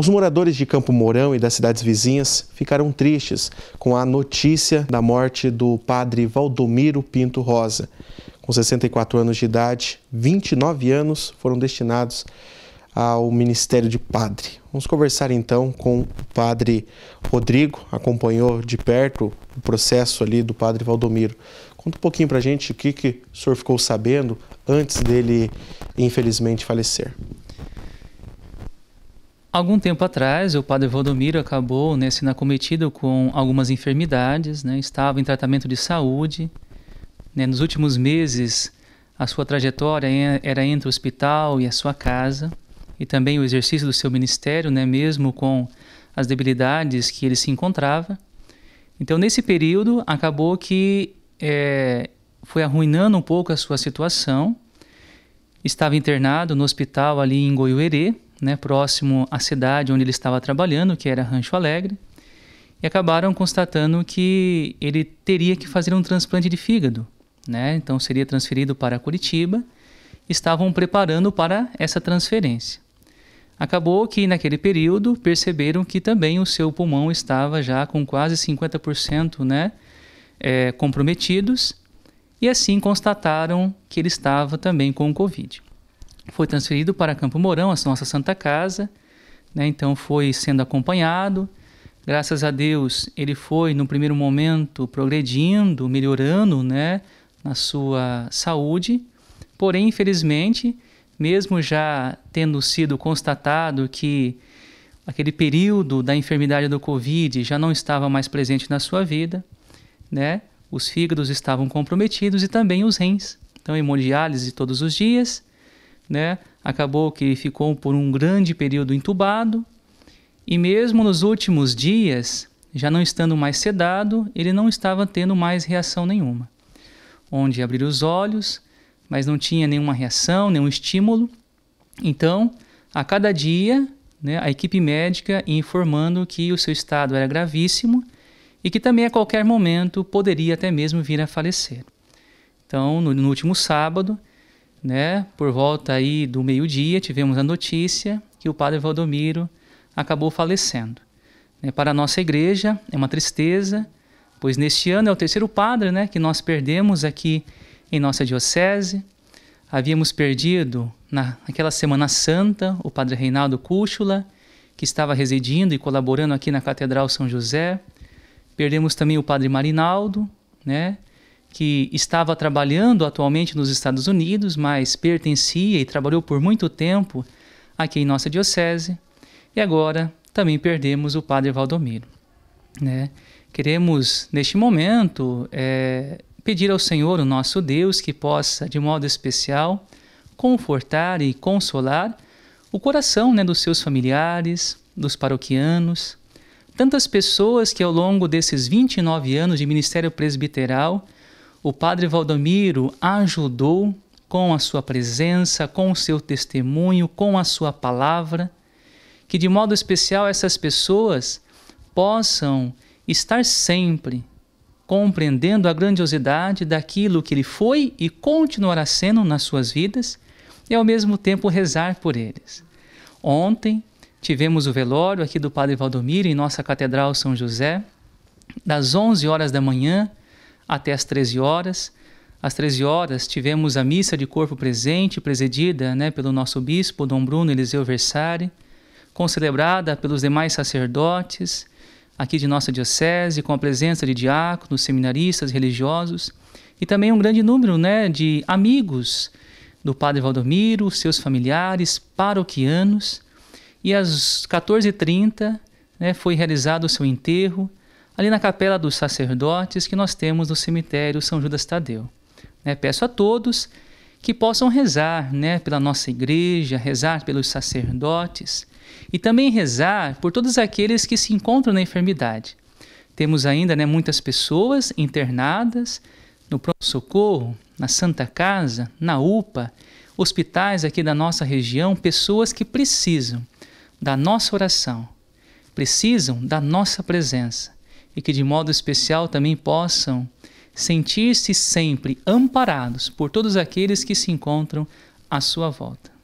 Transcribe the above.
Os moradores de Campo Mourão e das cidades vizinhas ficaram tristes com a notícia da morte do padre Valdomiro Pinto Rosa. Com 64 anos de idade, 29 anos foram destinados ao Ministério de Padre. Vamos conversar então com o padre Rodrigo, acompanhou de perto o processo ali do padre Valdomiro. Conta um pouquinho para a gente o que, que o senhor ficou sabendo antes dele, infelizmente, falecer. Algum tempo atrás, o padre Valdomiro acabou né, sendo acometido com algumas enfermidades, né, estava em tratamento de saúde. Né, nos últimos meses, a sua trajetória era entre o hospital e a sua casa, e também o exercício do seu ministério, né, mesmo com as debilidades que ele se encontrava. Então, nesse período, acabou que é, foi arruinando um pouco a sua situação. Estava internado no hospital ali em Goiuerê, né, próximo à cidade onde ele estava trabalhando, que era Rancho Alegre, e acabaram constatando que ele teria que fazer um transplante de fígado, né? Então seria transferido para Curitiba. Estavam preparando para essa transferência. Acabou que naquele período perceberam que também o seu pulmão estava já com quase 50%, né, é, comprometidos, e assim constataram que ele estava também com o COVID foi transferido para Campo Mourão, a nossa Santa Casa, né? então foi sendo acompanhado. Graças a Deus, ele foi, no primeiro momento, progredindo, melhorando né? na sua saúde. Porém, infelizmente, mesmo já tendo sido constatado que aquele período da enfermidade do Covid já não estava mais presente na sua vida, né? Os fígados estavam comprometidos e também os rins. Então, hemodiálise todos os dias, né? Acabou que ficou por um grande período entubado e mesmo nos últimos dias, já não estando mais sedado, ele não estava tendo mais reação nenhuma. Onde abrir os olhos, mas não tinha nenhuma reação, nenhum estímulo. Então, a cada dia, né, a equipe médica informando que o seu estado era gravíssimo e que também a qualquer momento poderia até mesmo vir a falecer. Então, no, no último sábado, né? Por volta aí do meio-dia tivemos a notícia que o padre Valdomiro acabou falecendo. Né? Para a nossa igreja é uma tristeza, pois neste ano é o terceiro padre, né, que nós perdemos aqui em nossa diocese. Havíamos perdido naquela Semana Santa o padre Reinaldo Cúchula, que estava residindo e colaborando aqui na Catedral São José. Perdemos também o padre Marinaldo, né? que estava trabalhando atualmente nos Estados Unidos, mas pertencia e trabalhou por muito tempo aqui em nossa diocese. E agora também perdemos o Padre Valdomiro. Né? Queremos, neste momento, é, pedir ao Senhor, o nosso Deus, que possa, de modo especial, confortar e consolar o coração né, dos seus familiares, dos paroquianos, tantas pessoas que ao longo desses 29 anos de ministério presbiteral o padre Valdomiro ajudou com a sua presença, com o seu testemunho, com a sua palavra, que de modo especial essas pessoas possam estar sempre compreendendo a grandiosidade daquilo que ele foi e continuará sendo nas suas vidas e ao mesmo tempo rezar por eles. Ontem tivemos o velório aqui do Padre Valdomiro em nossa Catedral São José, das 11 horas da manhã até às 13 horas. Às 13 horas tivemos a missa de corpo presente, presidida né, pelo nosso bispo Dom Bruno Eliseu Versari, concelebrada pelos demais sacerdotes aqui de nossa diocese, com a presença de diáconos, seminaristas, religiosos e também um grande número né, de amigos do Padre Valdomiro, seus familiares, paroquianos. E às 14h30 né, foi realizado o seu enterro ali na Capela dos Sacerdotes que nós temos no cemitério São Judas Tadeu. Né, peço a todos que possam rezar né, pela nossa igreja, rezar pelos sacerdotes e também rezar por todos aqueles que se encontram na enfermidade. Temos ainda né, muitas pessoas internadas no pronto-socorro, na Santa Casa, na UPA, hospitais aqui da nossa região, pessoas que precisam da nossa oração, precisam da nossa presença e que de modo especial também possam sentir-se sempre amparados por todos aqueles que se encontram à sua volta.